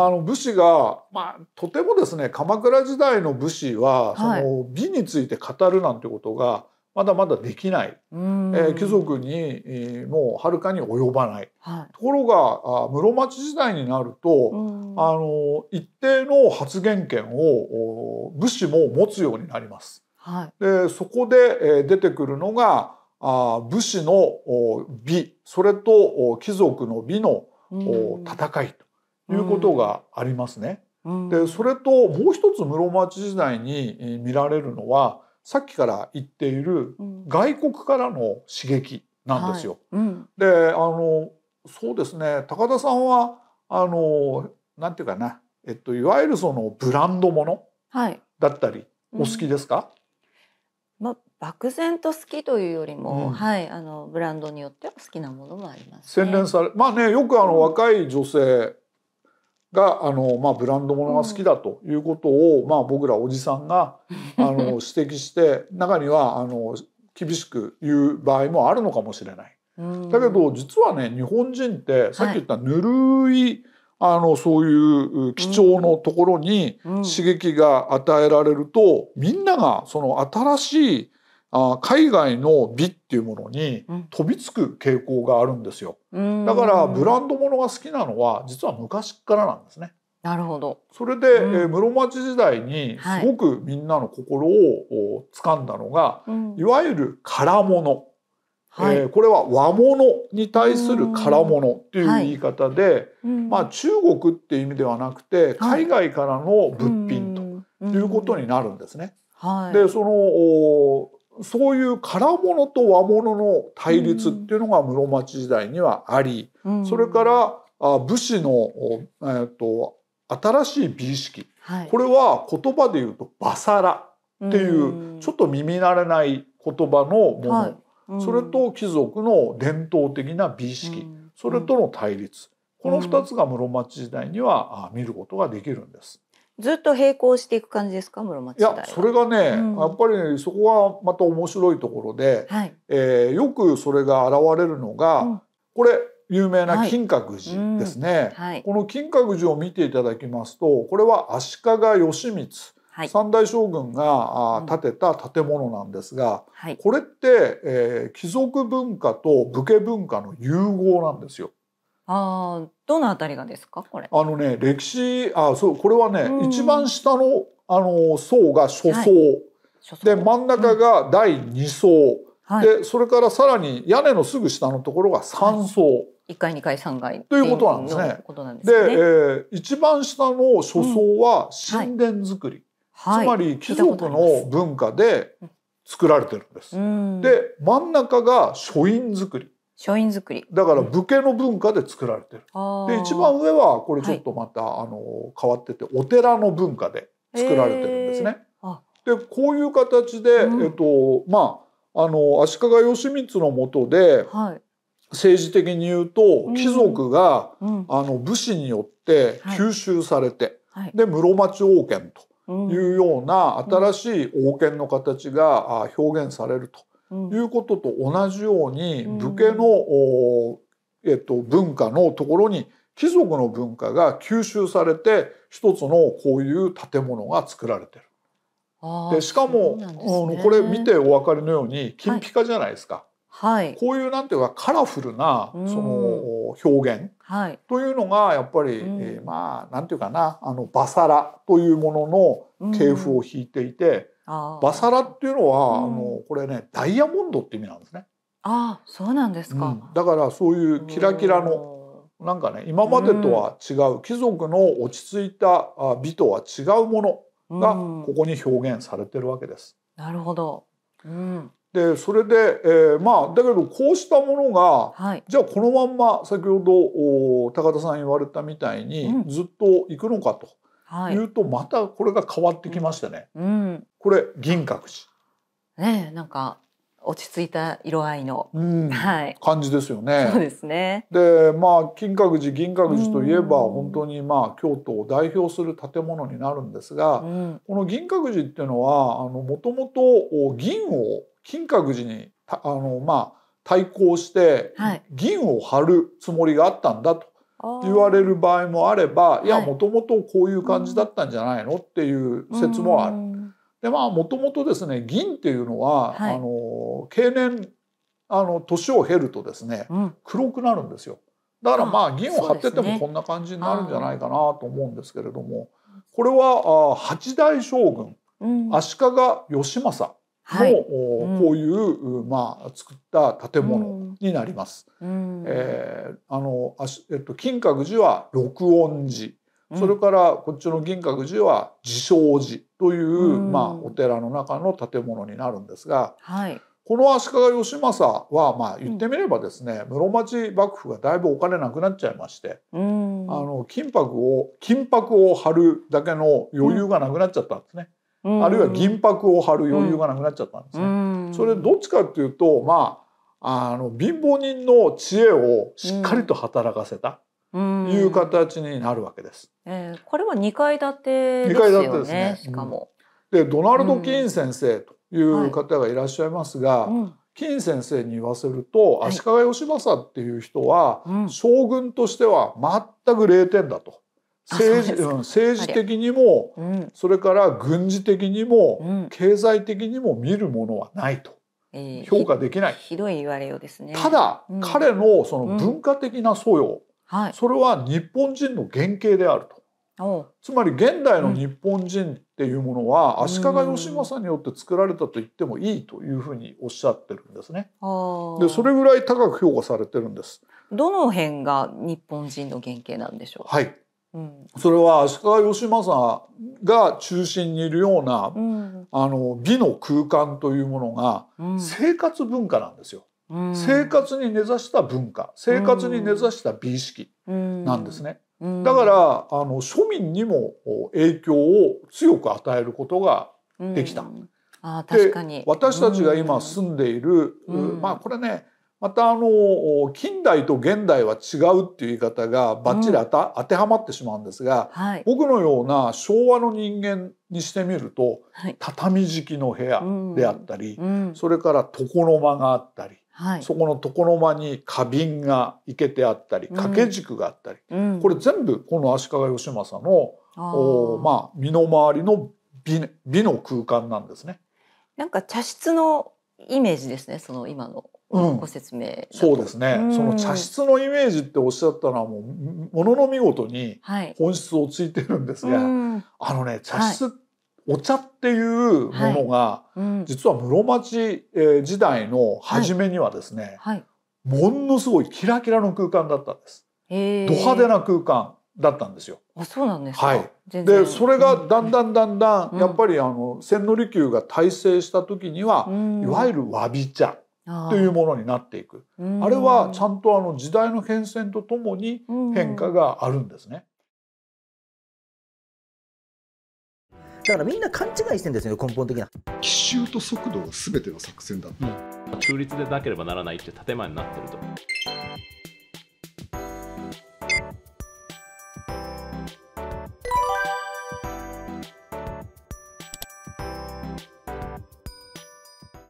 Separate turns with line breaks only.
あの武士が、まあ、とてもですね鎌倉時代の武士は、その美について語るなんてことがまだまだできない、えー、貴族に、えー、もうはるかに及ばない、はい、ところがあ室町時代になるとあの一定の発言権を武士も持つようになります。はい、でそこで、えー、出てくるのがあ武士の美それと貴族の美の戦いと。いうことがありますね。でそれともう一つ室町時代に見られるのはさっきから言っている外国からの刺激なんですよ。はいうん、であのそうですね高田さんはあのなんていうかな、えっと、いわゆるそのブランドものだったり、はい、お好きですか、うん、ま漠然と好きというよりも、うん、はいあのブランドによっては好きなものもあります、ね、洗練されまあねよくあの、若い女性があの、まあ、ブランドものが好きだということを、うん、まあ、僕らおじさんが あの指摘して中にはあの厳しく言う場合もあるのかもしれない。うん、だけど実はね日本人ってさっき言ったぬるい、はい、あのそういう貴重のところに刺激が与えられると、みんながその新しいあ海外の美っていうものに飛びつく傾向があるんですよ、うん、だからブランドものが好きなのは実は昔からなんですね。なるほどそれで、うん、えー、室町時代にすごくみんなの心を掴んだのが、はい、いわゆる唐物、はい、えー、これは和物に対する唐物っていう言い方で、はい、まあ、中国っていう意味ではなくて海外からの物品ということになるんですね。はい、でそのそういう空物と和物の対立っていうのが室町時代にはあり、うん、それからあ武士の、えーと、と新しい美意識、はい、これは言葉で言うと「バサラ」っていう、ちょっと耳慣れない言葉のもの、うん、それと貴族の伝統的な美意識、それとの対立、この2つが室町時代には見ることができるんです。ずっと並行していく感じですか室町いやそれがね、うん、やっぱり、ね、そこはまた面白いところで、はい、えー、よくそれが現れるのが、うん、これ有名な金閣寺ですね、はい、この金閣寺を見ていただきますとこれは足利義満、三大将軍が建てた建物なんですが、これって、えー、貴族文化と武家文化の融合なんですよ。ああ、どのあたりがですか、これ。あのね、歴史、あ、そう、これはね、うん、一番下の、あの層が初層。はい、で、真ん中が第二層。うん、で、それからさらに屋根のすぐ下のところが三層。はい1階2階3階ということなんですね。で、ね、えー、一番下の書層は神殿作り、うんはい、つまり貴族の文化で作られてるんです。で真ん中が書院作り、書院作りだから武家の文化で作られてる、うん、で一番上はこれちょっとまた、はい、あの変わっててお寺の文化で作られてるんですね。えー、でこういう形で、うん、えっとまあ、あの足利義満のもとで、はい、政治的に言うと貴族が、うん、あの武士によって吸収されて、はい、で室町王権というような新しい王権の形が表現されると。いうことと同じように、武家の、えっと、文化のところに貴族の文化が吸収されて一つのこういう建物が作られてる。でしかも、ね、あのこれ見てお分かりのように金ピカじゃないですか。はい、こういうなんていうかカラフルなその表現というのがやっぱり、えまあなんていうかなあのバサラというものの系譜を引いていて、バサラっていうのは、うん、あのこれねダイヤモンドって意味なんですね。あそうなんですか、うん、だからそういうキラキラのなんかね今までとは違う、貴族の落ち着いた美とは違うものがここに表現されてるわけです。なるほど、うん、でそれで、えー、まあだけどこうしたものが、はい、じゃあこのまんま先ほどお高田さん言われたみたいに、ずっといくのかと。言うとまたこれが変わってきましたね。うん、これ銀閣寺。ねなんか落ち着いた色合いの、はい、感じですよね。そうですねでまあ金閣寺銀閣寺といえば本当にまあ京都を代表する建物になるんですが、うん、この銀閣寺っていうのはあのもともと銀を金閣寺にあのまあ対抗して銀を張るつもりがあったんだと言われる場合もあればいやもともとこういう感じだったんじゃないのっていう説もある。でまあもともとですね銀っていうのは、はい、あの経年あの年を経るとですね、うん、黒くなるんですよ。だからまあ銀を張っててもこんな感じになるんじゃないかなと思うんですけれども、ね、これはあ八代将軍、うん、足利義政はい、こういう、まあ、作った建物になります。うんえー、あのあえっと、金閣寺は録音寺、それからこっちの銀閣寺は自称寺という、まあ、お寺の中の建物になるんですが、はい、この足利義政は、まあ、言ってみればですね、室町幕府がだいぶお金なくなっちゃいまして、あの金箔を金箔を貼るだけの余裕がなくなっちゃったんですね。あるいは銀箔を貼る余裕がなくなっちゃったんですね。それどっちかっていうとまああの貧乏人の知恵をしっかりと働かせた。いう形になるわけです。えー、これは二階建てですよね。ですねしかも。でドナルド・キーン先生という方がいらっしゃいますが、うんはい、金先生に言わせると、足利義政っていう人は、将軍としては全く0点だと。政治政治的にも、うん、それから軍事的にも、うん、経済的にも見るものはないと。評価できないひどい言われようですねただ、うん、彼のその文化的な素養、はい、それは日本人の原型であるとつまり現代の日本人っていうものは、足利義政によって作られたと言ってもいいというふうにおっしゃってるんですねでそれぐらい高く評価されてるんですどの辺が日本人の原型なんでしょうはいそれは足利義政が中心にいるような、うん、あの美の空間というものが生活文化なんですよ。うん、生活に根ざした文化生活に根ざした美意識なんですね。だからあの庶民にも影響を強く与えることができた。あ確かに私たちが今住んでいる、まあこれねまたあの近代と現代は違うっていう言い方がばっちり当てはまってしまうんですが、はい、僕のような昭和の人間にしてみると、はい、畳敷きの部屋であったり、うんうん、それから床の間があったり、はい、そこの床の間に花瓶がいけてあったり掛け軸があったり、これ全部この足利義政のおまあ身の回りの美美の空間なんですね。なんか茶室のイメージですねその今のご説明、うん、そうですね、うん、その茶室のイメージっておっしゃったのはもうものの見事に本質をついてるんですが、はい、あのね茶室、はい、お茶っていうものが、はいうん、実は室町時代の初めにはですね、ものすごいキラキラの空間だったんです。ド派手な空間だったんですよ。あそうなんですはい、でそれがだんだんだんだん、やっぱりあの千利休が大成した時には、いわゆる詫び茶というものになっていくあれはちゃんとあの時代の変遷とともに変化があるんですね。だからみんな勘違いしてんですよ根本的な奇襲と速度がべての作戦だった、中立でなければならないって建前になってると。